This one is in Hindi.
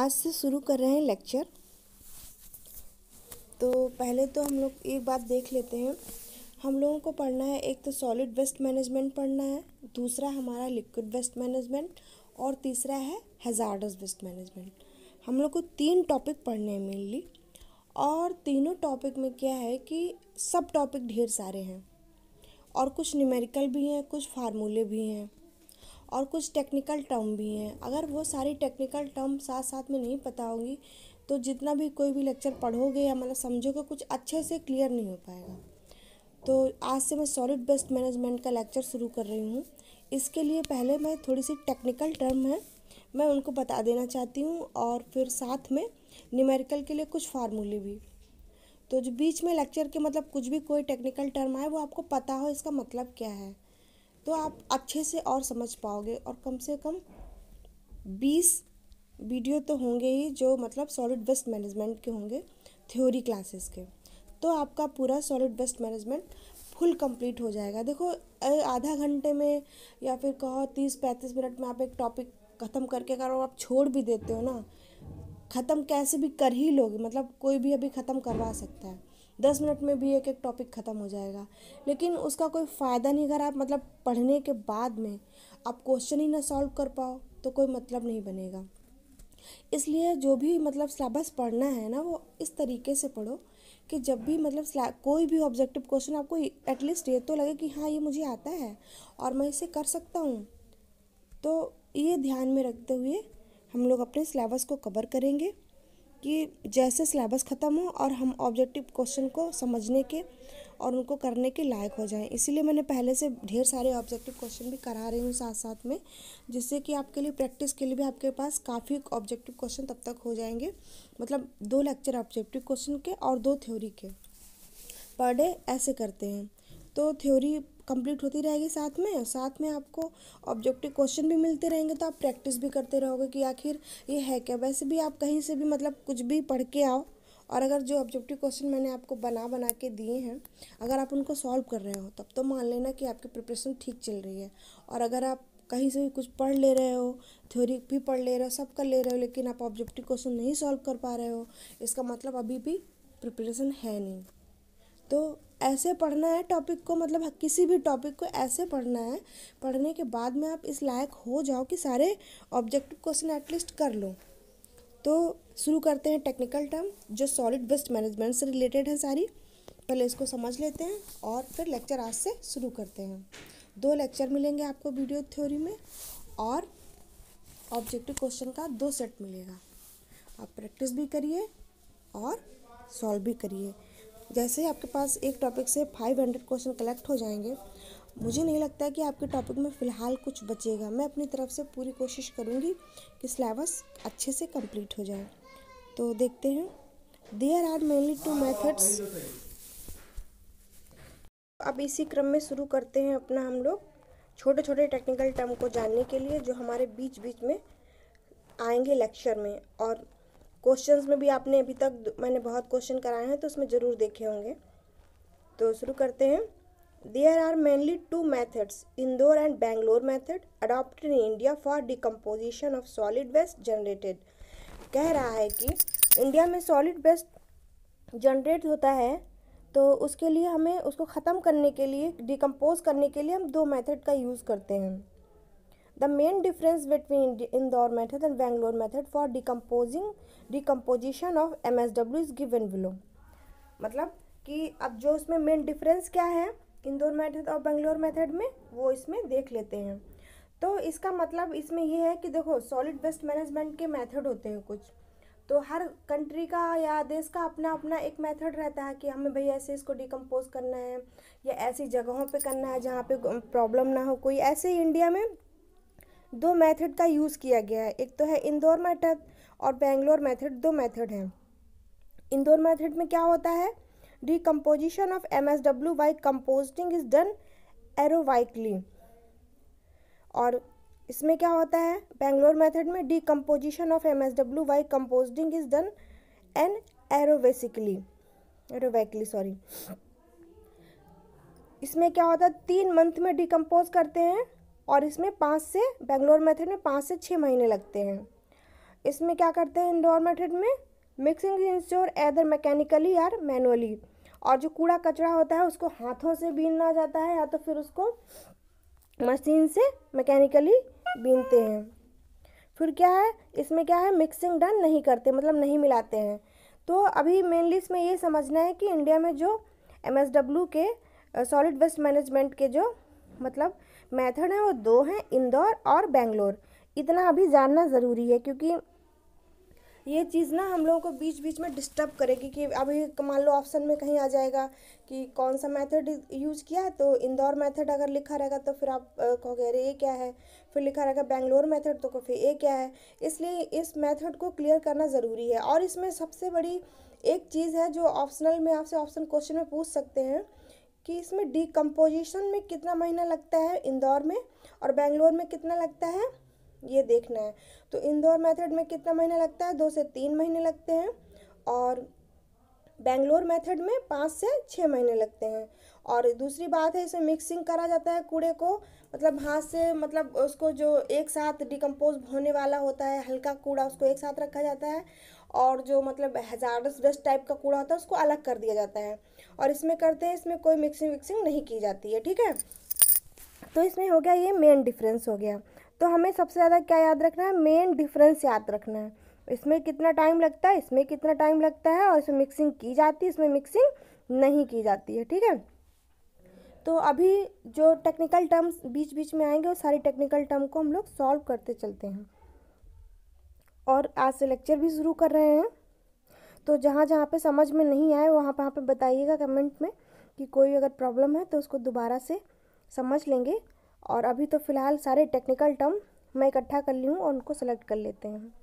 आज से शुरू कर रहे हैं लेक्चर तो पहले तो हम लोग एक बात देख लेते हैं हम लोगों को पढ़ना है एक तो सॉलिड वेस्ट मैनेजमेंट पढ़ना है दूसरा हमारा लिक्विड वेस्ट मैनेजमेंट और तीसरा है हजार्डस वेस्ट मैनेजमेंट हम लोग को तीन टॉपिक पढ़ने हैं मेनली और तीनों टॉपिक में क्या है कि सब टॉपिक ढेर सारे हैं और कुछ न्यूमेरिकल भी हैं कुछ फार्मूले भी हैं और कुछ टेक्निकल टर्म भी हैं अगर वो सारी टेक्निकल टर्म साथ साथ में नहीं पता होगी तो जितना भी कोई भी लेक्चर पढ़ोगे या मतलब समझोगे कुछ अच्छे से क्लियर नहीं हो पाएगा तो आज से मैं सॉलिड बेस्ट मैनेजमेंट का लेक्चर शुरू कर रही हूँ इसके लिए पहले मैं थोड़ी सी टेक्निकल टर्म है मैं उनको बता देना चाहती हूँ और फिर साथ में न्यूमेरिकल के लिए कुछ फार्मूले भी तो जो बीच में लेक्चर के मतलब कुछ भी कोई टेक्निकल टर्म आए वो आपको पता हो इसका मतलब क्या है तो आप अच्छे से और समझ पाओगे और कम से कम बीस वीडियो तो होंगे ही जो मतलब सॉलिड वेस्ट मैनेजमेंट के होंगे थ्योरी क्लासेस के तो आपका पूरा solid waste management full complete हो जाएगा देखो आधा घंटे में या फिर कहो तीस पैंतीस मिनट में आप एक टॉपिक ख़त्म करके करो आप छोड़ भी देते हो ना ख़त्म कैसे भी कर ही लोगे मतलब कोई भी अभी ख़त्म करवा सकता है दस मिनट में भी एक एक टॉपिक ख़त्म हो जाएगा लेकिन उसका कोई फ़ायदा नहीं अगर आप मतलब पढ़ने के बाद में आप क्वेश्चन ही ना सॉल्व कर पाओ तो कोई मतलब नहीं बनेगा इसलिए जो भी मतलब सिलेबस पढ़ना है ना वो इस तरीके से पढ़ो कि जब भी मतलब कोई भी ऑब्जेक्टिव क्वेश्चन आपको एटलीस्ट ये तो लगे कि हाँ ये मुझे आता है और मैं इसे कर सकता हूँ तो ये ध्यान में रखते हुए हम लोग अपने सिलेबस को कवर करेंगे कि जैसे सिलेबस ख़त्म हो और हम ऑब्जेक्टिव क्वेश्चन को समझने के और उनको करने के लायक हो जाएं इसीलिए मैंने पहले से ढेर सारे ऑब्जेक्टिव क्वेश्चन भी करा रही हूँ साथ साथ में जिससे कि आपके लिए प्रैक्टिस के लिए भी आपके पास काफ़ी ऑब्जेक्टिव क्वेश्चन तब तक हो जाएंगे मतलब दो लेक्चर ऑब्जेक्टिव क्वेश्चन के और दो थ्योरी के पर डे ऐसे करते हैं तो थ्योरी कंप्लीट होती रहेगी साथ में साथ में आपको ऑब्जेक्टिव क्वेश्चन भी मिलते रहेंगे तो आप प्रैक्टिस भी करते रहोगे कि आखिर ये है क्या वैसे भी आप कहीं से भी मतलब कुछ भी पढ़ के आओ और अगर जो ऑब्जेक्टिव क्वेश्चन मैंने आपको बना बना के दिए हैं अगर आप उनको सॉल्व कर रहे हो तब तो मान लेना कि आपकी प्रिपरेशन ठीक चल रही है और अगर आप कहीं से भी कुछ पढ़ ले रहे हो थ्योरी भी पढ़ ले रहे हो सब कर ले रहे हो लेकिन आप ऑब्जेक्टिव क्वेश्चन नहीं सॉल्व कर पा रहे हो इसका मतलब अभी भी प्रिपरेशन है नहीं तो ऐसे पढ़ना है टॉपिक को मतलब किसी भी टॉपिक को ऐसे पढ़ना है पढ़ने के बाद में आप इस लायक हो जाओ कि सारे ऑब्जेक्टिव क्वेश्चन एटलीस्ट कर लो तो शुरू करते हैं टेक्निकल टर्म जो सॉलिड वेस्ट मैनेजमेंट से रिलेटेड है सारी पहले इसको समझ लेते हैं और फिर लेक्चर आज से शुरू करते हैं दो लेक्चर मिलेंगे आपको वीडियो थ्योरी में और ऑब्जेक्टिव क्वेश्चन का दो सेट मिलेगा आप प्रैक्टिस भी करिए और सॉल्व भी करिए जैसे ही आपके पास एक टॉपिक से फाइव हंड्रेड क्वेश्चन कलेक्ट हो जाएंगे मुझे नहीं लगता है कि आपके टॉपिक में फ़िलहाल कुछ बचेगा मैं अपनी तरफ से पूरी कोशिश करूँगी कि सिलेबस अच्छे से कंप्लीट हो जाए तो देखते हैं there are mainly two methods अब इसी क्रम में शुरू करते हैं अपना हम लोग छोटे छोटे टेक्निकल टर्म को जानने के लिए जो हमारे बीच बीच में आएंगे लेक्चर में और क्वेश्चंस में भी आपने अभी तक मैंने बहुत क्वेश्चन कराए हैं तो उसमें ज़रूर देखे होंगे तो शुरू करते हैं there are mainly two methods Indore and Bangalore method adopted in India for decomposition of solid waste generated कह रहा है कि इंडिया में सॉलिड वेस्ट जनरेट होता है तो उसके लिए हमें उसको ख़त्म करने के लिए डिकम्पोज करने के लिए हम दो मेथड का यूज़ करते हैं the main difference between Indore method and Bangalore method for decomposing decomposition of M S W is given below मतलब कि अब जो उसमें मेन डिफरेंस क्या है इंदौर मैथड और बेंगलोर मैथड में वो इसमें देख लेते हैं तो इसका मतलब इसमें यह है कि देखो सॉलिड वेस्ट मैनेजमेंट के मैथड होते हैं कुछ तो हर कंट्री का या देश का अपना अपना एक मेथड रहता है कि हमें भाई ऐसे इसको डिकम्पोज करना है या ऐसी जगहों पे करना है जहाँ पे प्रॉब्लम ना हो कोई ऐसे ही इंडिया में दो मेथड का यूज़ किया गया है एक तो है इंदौर मेथड और बेंगलोर मेथड दो मेथड हैं इंदौर मेथड में क्या होता है decomposition of M S W by composing is done aerobically और इसमें क्या होता है बेंगलोर मेथड में decomposition of M S W by composing is done anaerobically aerobically sorry इसमें क्या होता है तीन मंथ में डिकम्पोज करते हैं और इसमें पाँच से बेंगलोर मेथड में पाँच से छः महीने लगते हैं इसमें क्या करते हैं इंडोर मेथड में मिक्सिंग इंश्योर एदर मैकेनिकली या मैनुअली और जो कूड़ा कचरा होता है उसको हाथों से बीनना जाता है या तो फिर उसको मशीन से मैकेनिकली बीनते हैं फिर क्या है इसमें क्या है मिक्सिंग डन नहीं करते मतलब नहीं मिलाते हैं तो अभी मेनली इसमें ये समझना है कि इंडिया में जो एम के सॉलिड वेस्ट मैनेजमेंट के जो मतलब मेथड हैं वो दो हैं इंदौर और बेंगलोर इतना अभी जानना ज़रूरी है क्योंकि ये चीज़ ना हम लोगों को बीच बीच में डिस्टर्ब करेगी कि अभी मान लो ऑप्शन में कहीं आ जाएगा कि कौन सा मेथड यूज़ किया है तो इंदौर मेथड अगर लिखा रहेगा तो फिर आप कहोगे अरे ये क्या है फिर लिखा रहेगा बेंगलोर मेथड तो फिर ये क्या है इसलिए इस मेथड को क्लियर करना ज़रूरी है और इसमें सबसे बड़ी एक चीज़ है जो ऑप्शनल में आपसे ऑप्शन क्वेश्चन में पूछ सकते हैं कि इसमें डिकम्पोजिशन में कितना महीना लगता है इंदौर में और बेंगलोर में कितना लगता है ये देखना है तो इंदौर मेथड में कितना महीना लगता है दो से तीन महीने लगते हैं और बेंगलोर मेथड में पाँच से छः महीने लगते हैं और दूसरी बात है इसमें मिक्सिंग करा जाता है कूड़े को मतलब हाथ से मतलब उसको जो एक साथ डिकम्पोज होने वाला होता है हल्का कूड़ा उसको एक साथ रखा जाता है और जो मतलब हजारस डस्ट टाइप का कूड़ा होता है उसको अलग कर दिया जाता है और इसमें करते हैं इसमें कोई मिक्सिंग विक्सिंग नहीं की जाती है ठीक है तो इसमें हो गया ये मेन डिफरेंस हो गया तो हमें सबसे ज़्यादा क्या याद रखना है मेन डिफरेंस याद रखना है इसमें कितना टाइम लगता है इसमें कितना टाइम लगता है और इसमें मिक्सिंग की जाती है इसमें मिक्सिंग नहीं की जाती है ठीक है तो अभी जो टेक्निकल टर्म्स बीच बीच में आएंगे वो सारी टेक्निकल टर्म को हम लोग सॉल्व करते चलते हैं और आज से लेक्चर भी शुरू कर रहे हैं तो जहाँ जहाँ पे समझ में नहीं आए वहाँ वहाँ पे बताइएगा कमेंट में कि कोई अगर प्रॉब्लम है तो उसको दोबारा से समझ लेंगे और अभी तो फ़िलहाल सारे टेक्निकल टर्म मैं इकट्ठा कर ली हूँ और उनको सेलेक्ट कर लेते हैं